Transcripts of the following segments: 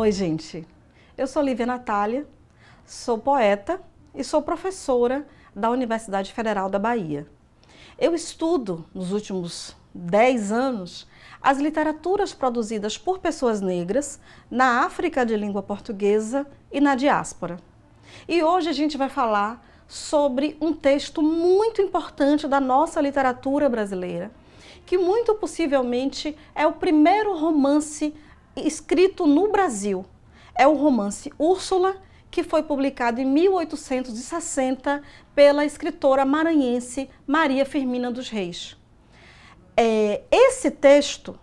Oi, gente. Eu sou Lívia Natália, sou poeta e sou professora da Universidade Federal da Bahia. Eu estudo, nos últimos 10 anos, as literaturas produzidas por pessoas negras na África de língua portuguesa e na diáspora. E hoje a gente vai falar sobre um texto muito importante da nossa literatura brasileira, que muito possivelmente é o primeiro romance escrito no Brasil. É o romance Úrsula, que foi publicado em 1860 pela escritora maranhense Maria Firmina dos Reis. É, esse texto,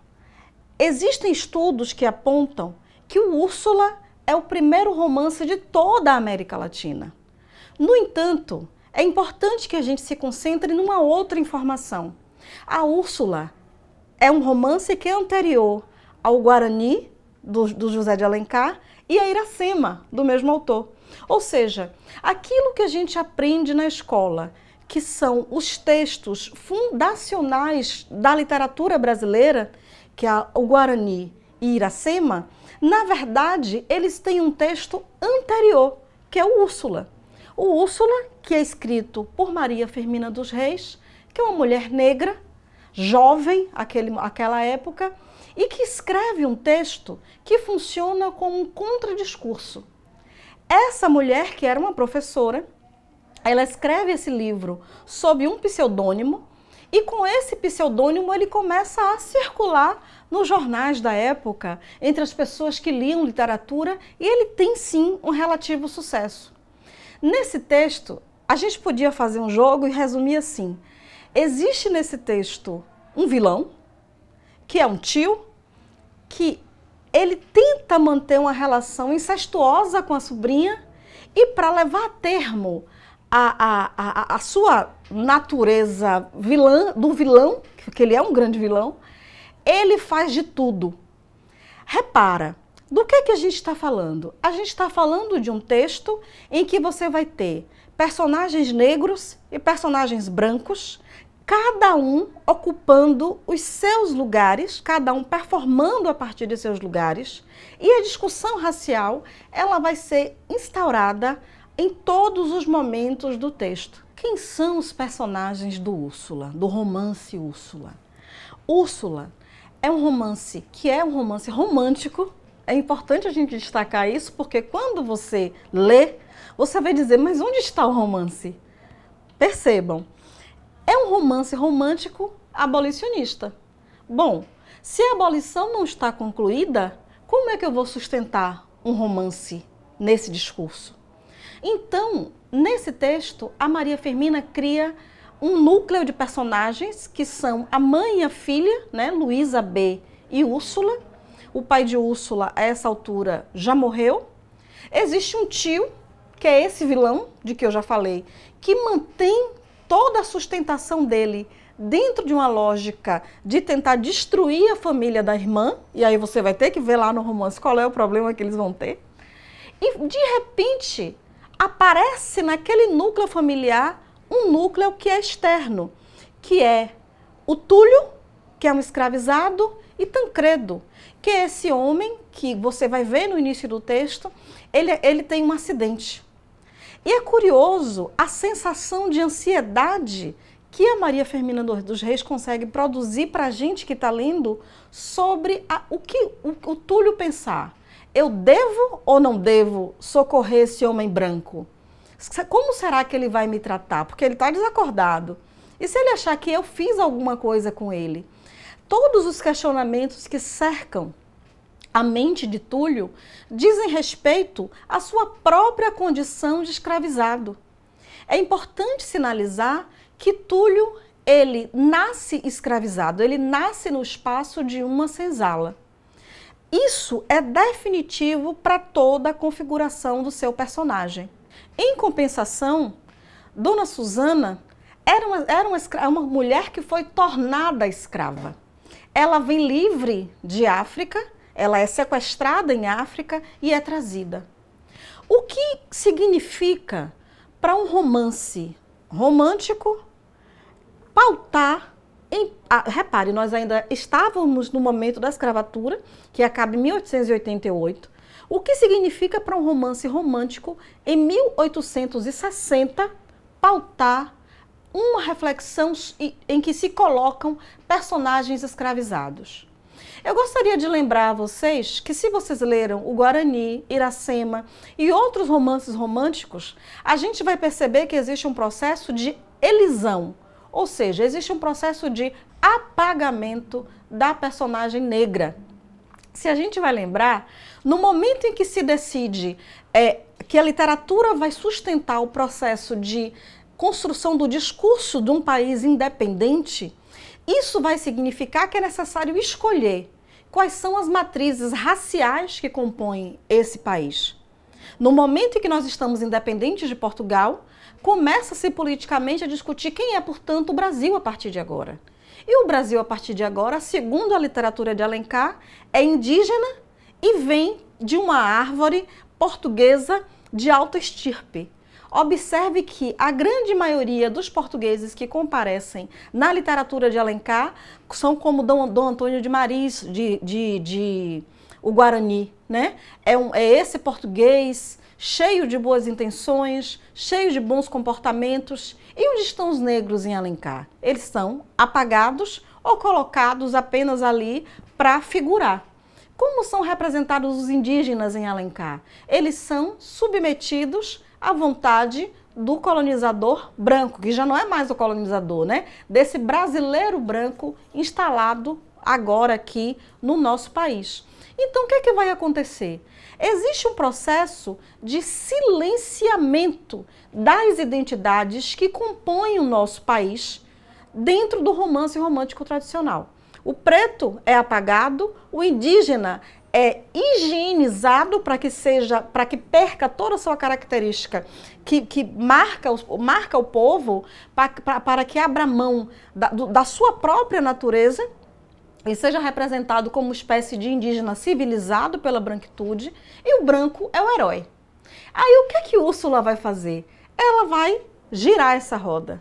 existem estudos que apontam que o Úrsula é o primeiro romance de toda a América Latina. No entanto, é importante que a gente se concentre numa outra informação. A Úrsula é um romance que é anterior ao Guarani, do, do José de Alencar, e a Iracema, do mesmo autor. Ou seja, aquilo que a gente aprende na escola, que são os textos fundacionais da literatura brasileira, que é o Guarani e Iracema, na verdade, eles têm um texto anterior, que é o Úrsula. O Úrsula, que é escrito por Maria Firmina dos Reis, que é uma mulher negra, jovem, aquele, aquela época, e que escreve um texto que funciona como um contradiscurso. Essa mulher, que era uma professora, ela escreve esse livro sob um pseudônimo e com esse pseudônimo ele começa a circular nos jornais da época, entre as pessoas que liam literatura, e ele tem sim um relativo sucesso. Nesse texto, a gente podia fazer um jogo e resumir assim: existe nesse texto um vilão, que é um tio, que ele tenta manter uma relação incestuosa com a sobrinha e para levar a termo a, a, a, a, sua natureza vilã, do vilão, que ele é um grande vilão, ele faz de tudo. Repara, do que, que a gente está falando? A gente está falando de um texto em que você vai ter personagens negros e personagens brancos cada um ocupando os seus lugares, cada um performando a partir de seus lugares, e a discussão racial, ela vai ser instaurada em todos os momentos do texto. Quem são os personagens do Úrsula, do romance Úrsula? Úrsula é um romance que é um romance romântico. É importante a gente destacar isso porque quando você lê, você vai dizer, mas onde está o romance? Percebam, é um romance romântico abolicionista. Bom, se a abolição não está concluída, como é que eu vou sustentar um romance nesse discurso? Então, nesse texto, a Maria Firmina cria um núcleo de personagens que são a mãe e a filha, né, Luísa B e Úrsula. O pai de Úrsula, a essa altura, já morreu. Existe um tio, que é esse vilão de que eu já falei, que mantém toda a sustentação dele dentro de uma lógica de tentar destruir a família da irmã, e aí você vai ter que ver lá no romance qual é o problema que eles vão ter. E de repente aparece naquele núcleo familiar um núcleo que é externo, que é o Túlio, que é um escravizado, e Tancredo, que é esse homem que você vai ver no início do texto, ele, ele tem um acidente. E é curioso a sensação de ansiedade que a Maria Fermina dos Reis consegue produzir para a gente que está lendo sobre a, o que o, o Túlio pensar. Eu devo ou não devo socorrer esse homem branco? Como será que ele vai me tratar? Porque ele está desacordado. E se ele achar que eu fiz alguma coisa com ele? Todos os questionamentos que cercam a mente de Túlio dizem respeito à sua própria condição de escravizado. É importante sinalizar que Túlio ele nasce escravizado, ele nasce no espaço de uma senzala. Isso é definitivo para toda a configuração do seu personagem. Em compensação, Dona Susana era, uma, era uma, uma mulher que foi tornada escrava. Ela vem livre de África ela é sequestrada em África e é trazida. O que significa para um romance romântico pautar em, ah, repare, nós ainda estávamos no momento da escravatura, que acaba em 1888, o que significa para um romance romântico em 1860 pautar uma reflexão em que se colocam personagens escravizados. Eu gostaria de lembrar a vocês que se vocês leram o Guarani, Iracema e outros romances românticos, a gente vai perceber que existe um processo de elisão, ou seja, existe um processo de apagamento da personagem negra. Se a gente vai lembrar, no momento em que se decide é, que a literatura vai sustentar o processo de construção do discurso de um país independente, isso vai significar que é necessário escolher quais são as matrizes raciais que compõem esse país. No momento em que nós estamos independentes de Portugal, começa-se politicamente a discutir quem é, portanto, o Brasil a partir de agora. E o Brasil, a partir de agora, segundo a literatura de Alencar, é indígena e vem de uma árvore portuguesa de alta estirpe, Observe que a grande maioria dos portugueses que comparecem na literatura de Alencar são como Dom, Dom Antônio de Maris, de, de, de o Guarani, né? É, um, é esse português cheio de boas intenções, cheio de bons comportamentos. E onde estão os negros em Alencar? Eles são apagados ou colocados apenas ali para figurar. Como são representados os indígenas em Alencar? Eles são submetidos à vontade do colonizador branco, que já não é mais o colonizador, né? Desse brasileiro branco instalado agora aqui no nosso país. Então, o que é que vai acontecer? Existe um processo de silenciamento das identidades que compõem o nosso país dentro do romance romântico tradicional. O preto é apagado, o indígena é higienizado para que seja, para que perca toda a sua característica que, que marca, marca o povo, para que abra mão da, do, da sua própria natureza e seja representado como espécie de indígena civilizado pela branquitude, e o branco é o herói. Aí o que é que Úrsula vai fazer? Ela vai girar essa roda.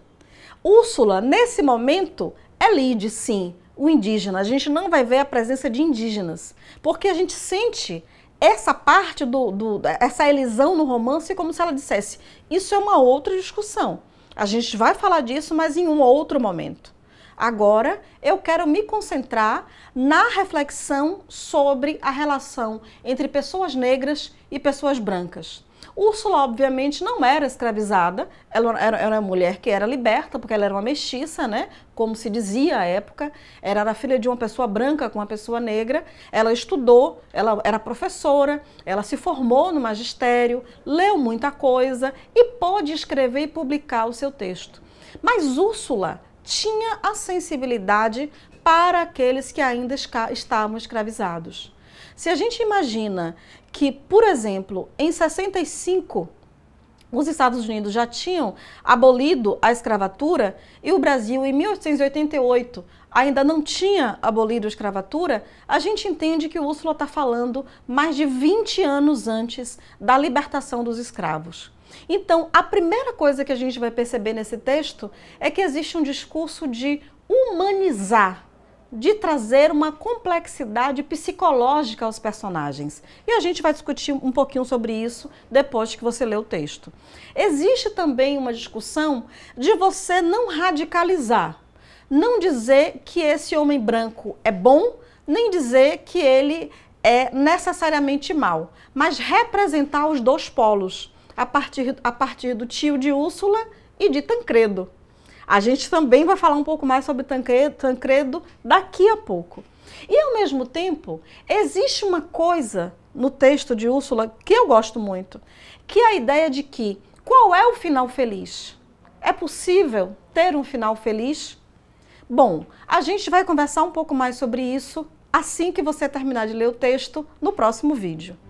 Úrsula, nesse momento, é lide sim, o indígena, a gente não vai ver a presença de indígenas, porque a gente sente essa parte do, do essa elisão no romance como se ela dissesse isso é uma outra discussão. A gente vai falar disso, mas em um outro momento. Agora eu quero me concentrar na reflexão sobre a relação entre pessoas negras e pessoas brancas. Úrsula, obviamente, não era escravizada, ela era, era uma mulher que era liberta, porque ela era uma mestiça, né? Como se dizia à época, era filha de uma pessoa branca com uma pessoa negra. Ela estudou, ela era professora, ela se formou no magistério, leu muita coisa e pôde escrever e publicar o seu texto. Mas Úrsula tinha a sensibilidade para aqueles que ainda estavam escravizados. Se a gente imagina que, por exemplo, em 65 os Estados Unidos já tinham abolido a escravatura e o Brasil, em 1888, ainda não tinha abolido a escravatura, a gente entende que o Úrsula está falando mais de 20 anos antes da libertação dos escravos. Então, a primeira coisa que a gente vai perceber nesse texto é que existe um discurso de humanizar de trazer uma complexidade psicológica aos personagens. E a gente vai discutir um pouquinho sobre isso depois que você lê o texto. Existe também uma discussão de você não radicalizar, não dizer que esse homem branco é bom, nem dizer que ele é necessariamente mal, mas representar os dois polos a partir, a partir do tio de Úrsula e de Tancredo. A gente também vai falar um pouco mais sobre Tancredo, daqui a pouco. E ao mesmo tempo, existe uma coisa no texto de Úrsula que eu gosto muito, que é a ideia de que qual é o final feliz? É possível ter um final feliz? Bom, a gente vai conversar um pouco mais sobre isso assim que você terminar de ler o texto no próximo vídeo.